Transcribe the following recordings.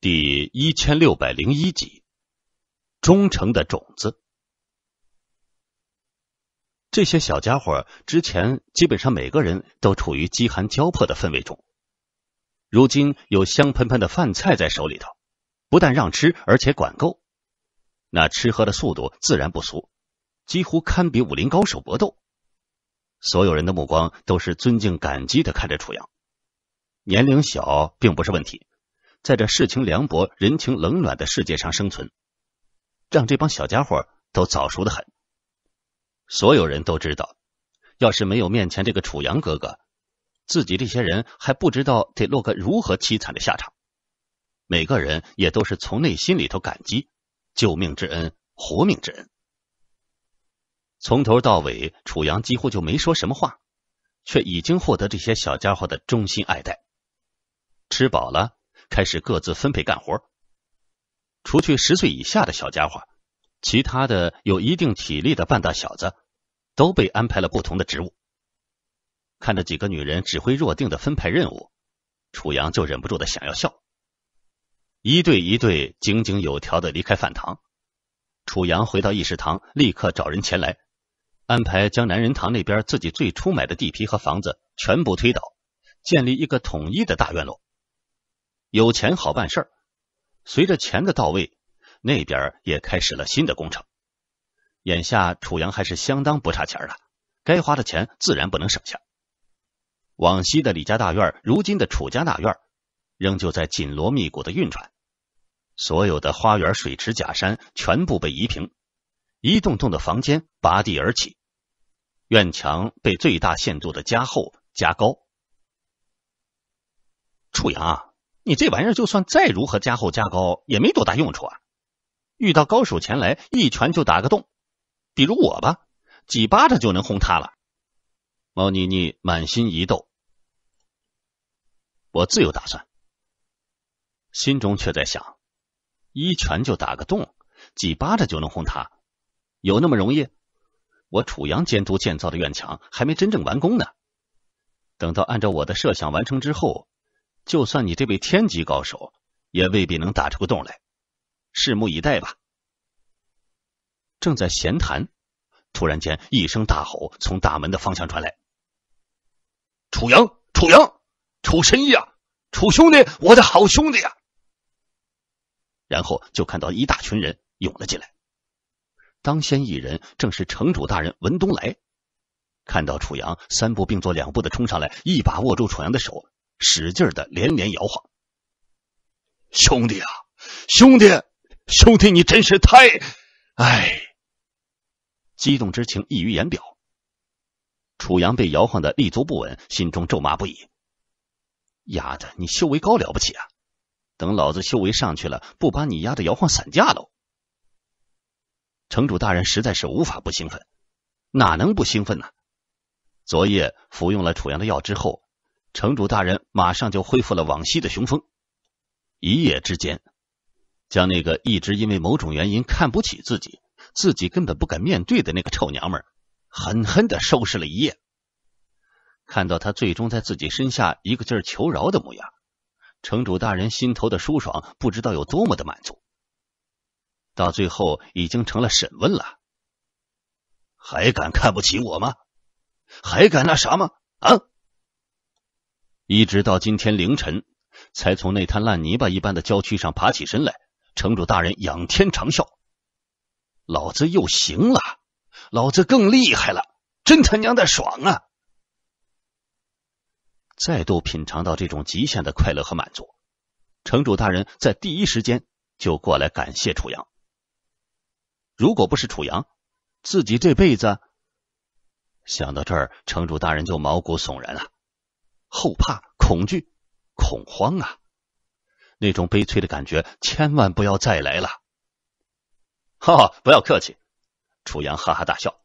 第一千六百零一集，《忠诚的种子》。这些小家伙之前基本上每个人都处于饥寒交迫的氛围中，如今有香喷喷的饭菜在手里头，不但让吃，而且管够，那吃喝的速度自然不俗，几乎堪比武林高手搏斗。所有人的目光都是尊敬、感激的看着楚阳。年龄小并不是问题。在这世情凉薄、人情冷暖的世界上生存，让这帮小家伙都早熟的很。所有人都知道，要是没有面前这个楚阳哥哥，自己这些人还不知道得落个如何凄惨的下场。每个人也都是从内心里头感激救命之恩、活命之恩。从头到尾，楚阳几乎就没说什么话，却已经获得这些小家伙的衷心爱戴。吃饱了。开始各自分配干活，除去十岁以下的小家伙，其他的有一定体力的半大小子，都被安排了不同的职务。看着几个女人指挥若定的分派任务，楚阳就忍不住的想要笑。一队一队井井有条的离开饭堂，楚阳回到议事堂，立刻找人前来，安排将南仁堂那边自己最初买的地皮和房子全部推倒，建立一个统一的大院落。有钱好办事儿。随着钱的到位，那边也开始了新的工程。眼下楚阳还是相当不差钱的，该花的钱自然不能省下。往西的李家大院，如今的楚家大院，仍旧在紧锣密鼓的运转。所有的花园、水池、假山全部被移平，一栋栋的房间拔地而起，院墙被最大限度的加厚加高。楚阳。啊，你这玩意儿就算再如何加厚加高，也没多大用处啊！遇到高手前来，一拳就打个洞。比如我吧，几巴掌就能轰塌了。猫妮妮满心疑窦，我自有打算。心中却在想：一拳就打个洞，几巴掌就能轰塌，有那么容易？我楚阳监督建造的院墙还没真正完工呢。等到按照我的设想完成之后。就算你这位天级高手，也未必能打出个洞来，拭目以待吧。正在闲谈，突然间一声大吼从大门的方向传来：“楚阳，楚阳，楚神医啊，楚兄弟，我的好兄弟啊！”然后就看到一大群人涌了进来，当先一人正是城主大人文东来，看到楚阳，三步并作两步的冲上来，一把握住楚阳的手。使劲的连连摇晃，兄弟啊，兄弟，兄弟，你真是太……哎，激动之情溢于言表。楚阳被摇晃的立足不稳，心中咒骂不已：“丫的，你修为高了不起啊？等老子修为上去了，不把你丫的摇晃散架喽！”城主大人实在是无法不兴奋，哪能不兴奋呢？昨夜服用了楚阳的药之后。城主大人马上就恢复了往昔的雄风，一夜之间将那个一直因为某种原因看不起自己、自己根本不敢面对的那个臭娘们儿狠狠的收拾了一夜。看到他最终在自己身下一个劲儿求饶的模样，城主大人心头的舒爽不知道有多么的满足。到最后已经成了审问了，还敢看不起我吗？还敢那啥吗？啊！一直到今天凌晨，才从那滩烂泥巴一般的郊区上爬起身来。城主大人仰天长啸：“老子又行了，老子更厉害了，真他娘的爽啊！”再度品尝到这种极限的快乐和满足，城主大人在第一时间就过来感谢楚阳。如果不是楚阳，自己这辈子……想到这儿，城主大人就毛骨悚然了。后怕、恐惧、恐慌啊！那种悲催的感觉，千万不要再来了。哈，不要客气。楚阳哈哈大笑，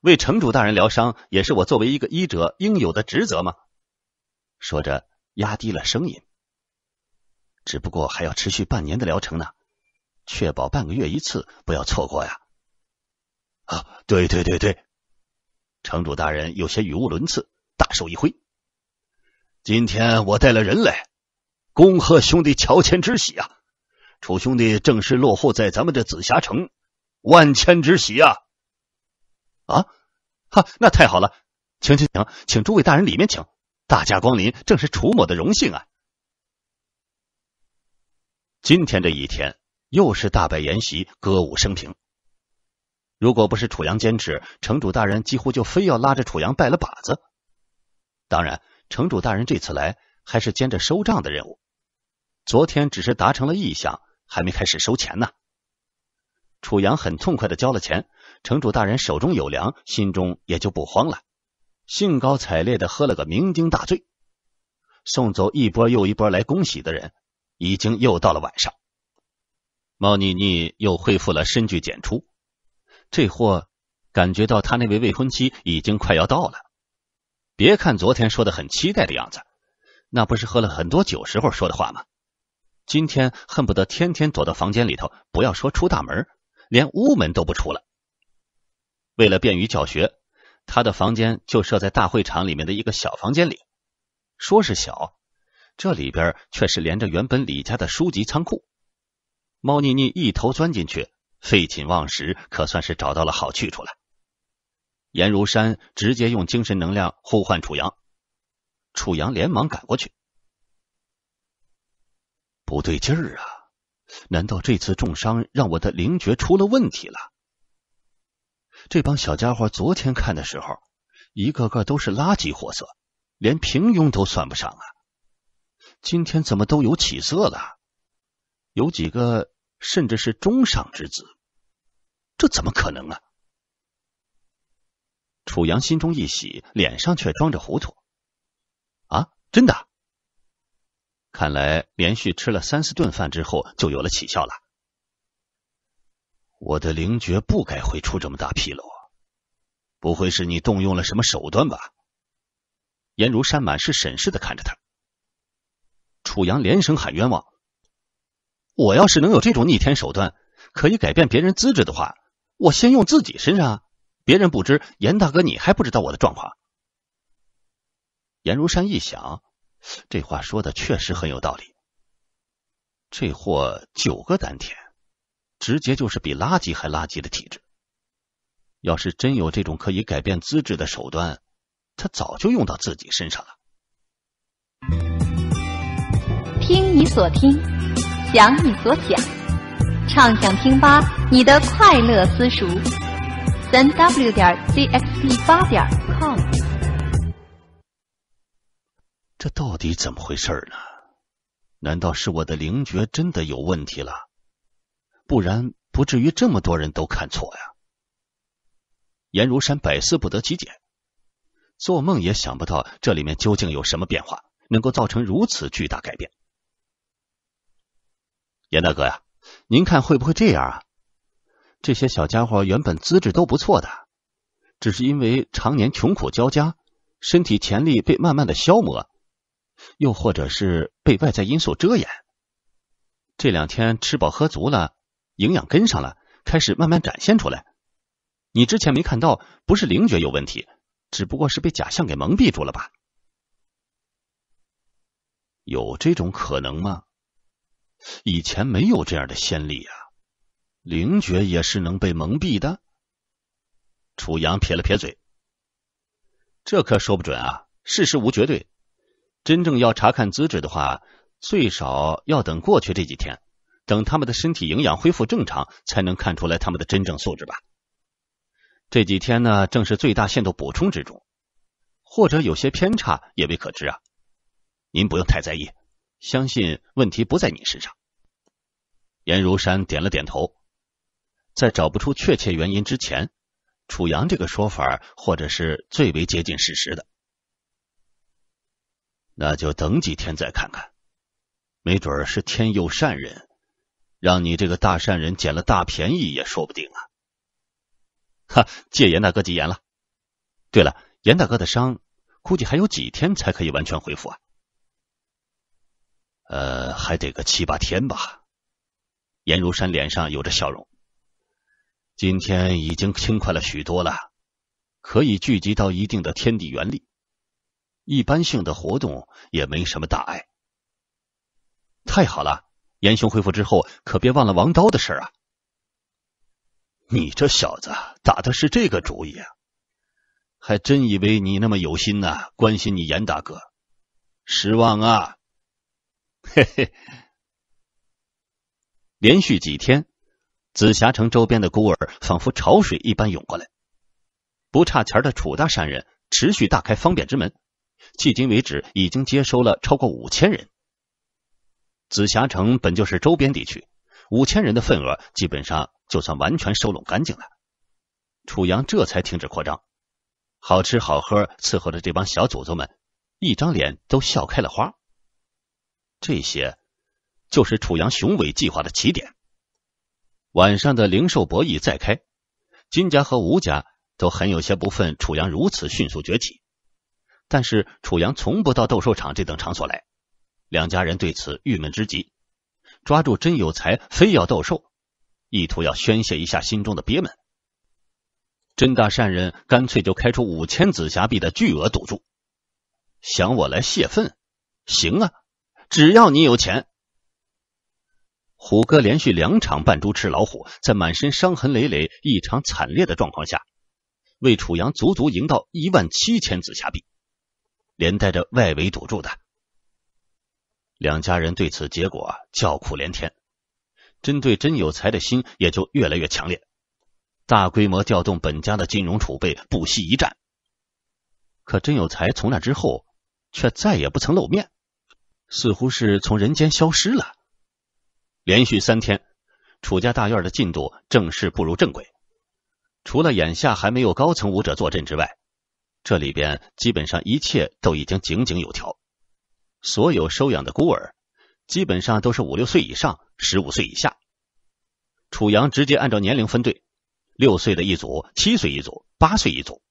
为城主大人疗伤，也是我作为一个医者应有的职责吗？说着，压低了声音。只不过还要持续半年的疗程呢，确保半个月一次，不要错过呀。啊，对对对对，城主大人有些语无伦次，大手一挥。今天我带了人来，恭贺兄弟乔迁之喜啊！楚兄弟正式落户在咱们的紫霞城，万千之喜啊！啊哈，那太好了，请请请，请诸位大人里面请，大驾光临，正是楚某的荣幸啊！今天这一天，又是大摆筵席，歌舞升平。如果不是楚阳坚持，城主大人几乎就非要拉着楚阳拜了把子。当然。城主大人这次来还是兼着收账的任务，昨天只是达成了意向，还没开始收钱呢。楚阳很痛快的交了钱，城主大人手中有粮，心中也就不慌了，兴高采烈的喝了个酩酊大醉，送走一波又一波来恭喜的人，已经又到了晚上。猫腻腻又恢复了深居简出，这货感觉到他那位未婚妻已经快要到了。别看昨天说的很期待的样子，那不是喝了很多酒时候说的话吗？今天恨不得天天躲到房间里头，不要说出大门，连屋门都不出了。为了便于教学，他的房间就设在大会场里面的一个小房间里。说是小，这里边却是连着原本李家的书籍仓库。猫腻腻一头钻进去，废寝忘食，可算是找到了好去处了。颜如山直接用精神能量呼唤楚阳，楚阳连忙赶过去。不对劲儿啊！难道这次重伤让我的灵觉出了问题了？这帮小家伙昨天看的时候，一个个都是垃圾货色，连平庸都算不上啊！今天怎么都有起色了？有几个甚至是中上之子，这怎么可能啊？楚阳心中一喜，脸上却装着糊涂。“啊，真的？看来连续吃了三四顿饭之后，就有了起效了。我的灵觉不该会出这么大纰漏，不会是你动用了什么手段吧？”颜如山满是审视的看着他，楚阳连声喊冤枉：“我要是能有这种逆天手段，可以改变别人资质的话，我先用自己身上。”别人不知，严大哥你还不知道我的状况。严如山一想，这话说的确实很有道理。这货九个丹田，直接就是比垃圾还垃圾的体质。要是真有这种可以改变资质的手段，他早就用到自己身上了。听你所听，想你所想，畅想听吧，你的快乐私塾。三 w 点 cxd 八点 com，这到底怎么回事呢？难道是我的灵觉真的有问题了？不然不至于这么多人都看错呀！颜如山百思不得其解，做梦也想不到这里面究竟有什么变化，能够造成如此巨大改变。颜大哥呀，您看会不会这样啊？这些小家伙原本资质都不错的，只是因为常年穷苦交加，身体潜力被慢慢的消磨，又或者是被外在因素遮掩。这两天吃饱喝足了，营养跟上了，开始慢慢展现出来。你之前没看到，不是灵觉有问题，只不过是被假象给蒙蔽住了吧？有这种可能吗？以前没有这样的先例啊。灵觉也是能被蒙蔽的。楚阳撇了撇嘴：“这可说不准啊，事事无绝对。真正要查看资质的话，最少要等过去这几天，等他们的身体营养恢复正常，才能看出来他们的真正素质吧。这几天呢，正是最大限度补充之中，或者有些偏差也未可知啊。您不用太在意，相信问题不在你身上。”颜如山点了点头。在找不出确切原因之前，楚阳这个说法或者是最为接近事实的。那就等几天再看看，没准是天佑善人，让你这个大善人捡了大便宜也说不定啊！哈，借严大哥吉言了。对了，严大哥的伤估计还有几天才可以完全恢复啊？呃，还得个七八天吧。颜如山脸上有着笑容。今天已经轻快了许多了，可以聚集到一定的天地元力，一般性的活动也没什么大碍。太好了，严兄恢复之后，可别忘了王刀的事啊！你这小子打的是这个主意啊？还真以为你那么有心呢，关心你严大哥，失望啊！嘿嘿，连续几天。紫霞城周边的孤儿仿佛潮水一般涌过来，不差钱的楚大善人持续大开方便之门，迄今为止已经接收了超过五千人。紫霞城本就是周边地区，五千人的份额基本上就算完全收拢干净了。楚阳这才停止扩张，好吃好喝伺候着这帮小祖宗们，一张脸都笑开了花。这些就是楚阳雄伟计划的起点。晚上的灵兽博弈再开，金家和吴家都很有些不忿楚阳如此迅速崛起，但是楚阳从不到斗兽场这等场所来，两家人对此郁闷之极，抓住真有才非要斗兽，意图要宣泄一下心中的憋闷。真大善人干脆就开出五千紫霞币的巨额赌注，想我来泄愤，行啊，只要你有钱。虎哥连续两场扮猪吃老虎，在满身伤痕累累、异常惨烈的状况下，为楚阳足足赢到一万七千紫霞币，连带着外围赌注的。两家人对此结果叫苦连天，针对甄有才的心也就越来越强烈，大规模调动本家的金融储备，不惜一战。可甄有才从那之后却再也不曾露面，似乎是从人间消失了。连续三天，楚家大院的进度正式步入正轨。除了眼下还没有高层武者坐镇之外，这里边基本上一切都已经井井有条。所有收养的孤儿，基本上都是五六岁以上、十五岁以下。楚阳直接按照年龄分队：六岁的一组，七岁一组，八岁一组，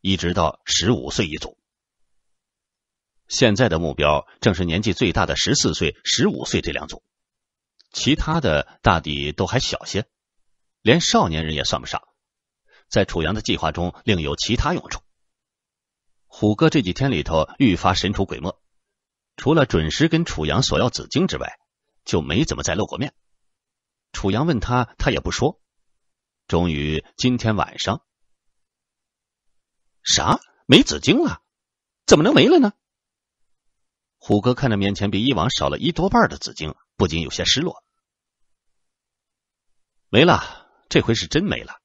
一直到十五岁一组。现在的目标正是年纪最大的十四岁、十五岁这两组。其他的大抵都还小些，连少年人也算不上，在楚阳的计划中另有其他用处。虎哥这几天里头愈发神出鬼没，除了准时跟楚阳索要紫晶之外，就没怎么再露过面。楚阳问他，他也不说。终于今天晚上，啥没紫晶了？怎么能没了呢？虎哥看着面前比以往少了一多半的紫晶。不禁有些失落，没了，这回是真没了。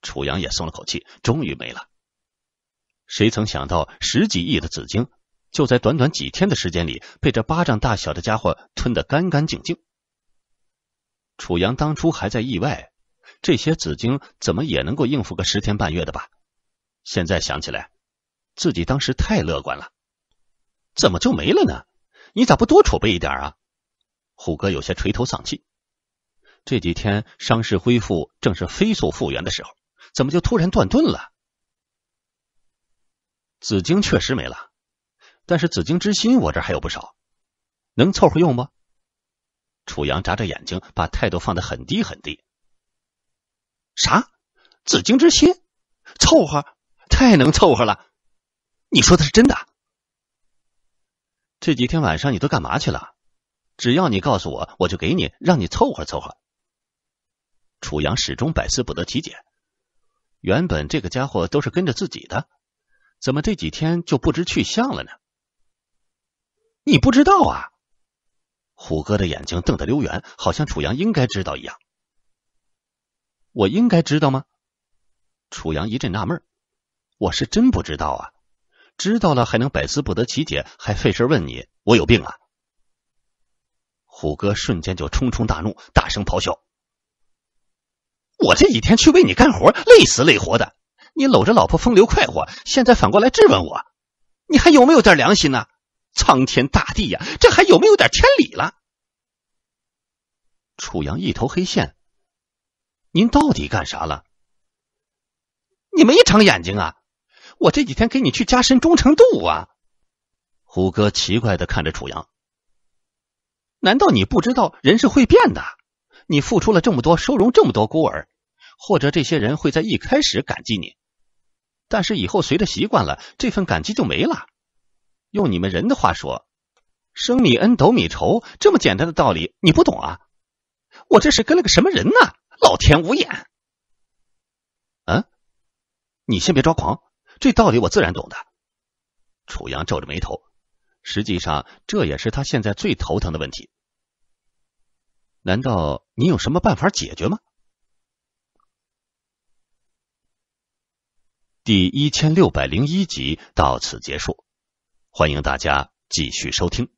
楚阳也松了口气，终于没了。谁曾想到，十几亿的紫晶，就在短短几天的时间里，被这巴掌大小的家伙吞得干干净净。楚阳当初还在意外，这些紫晶怎么也能够应付个十天半月的吧？现在想起来，自己当时太乐观了，怎么就没了呢？你咋不多储备一点啊？虎哥有些垂头丧气，这几天伤势恢复正是飞速复原的时候，怎么就突然断顿了？紫晶确实没了，但是紫晶之心我这还有不少，能凑合用吗？楚阳眨着眼睛，把态度放得很低很低。啥？紫晶之心？凑合？太能凑合了！你说的是真的？这几天晚上你都干嘛去了？只要你告诉我，我就给你，让你凑合凑合。楚阳始终百思不得其解，原本这个家伙都是跟着自己的，怎么这几天就不知去向了呢？你不知道啊？虎哥的眼睛瞪得溜圆，好像楚阳应该知道一样。我应该知道吗？楚阳一阵纳闷。我是真不知道啊，知道了还能百思不得其解，还费事问你，我有病啊？虎哥瞬间就冲冲大怒，大声咆哮：“我这几天去为你干活，累死累活的，你搂着老婆风流快活，现在反过来质问我，你还有没有点良心呢？苍天大地呀，这还有没有点天理了？”楚阳一头黑线：“您到底干啥了？你没长眼睛啊？我这几天给你去加深忠诚度啊？”虎哥奇怪的看着楚阳。难道你不知道人是会变的？你付出了这么多，收容这么多孤儿，或者这些人会在一开始感激你，但是以后随着习惯了，这份感激就没了。用你们人的话说，“生米恩，斗米仇”，这么简单的道理你不懂啊？我这是跟了个什么人呢？老天无眼！嗯，你先别抓狂，这道理我自然懂的。楚阳皱着眉头，实际上这也是他现在最头疼的问题。难道你有什么办法解决吗？第一千六百零一集到此结束，欢迎大家继续收听。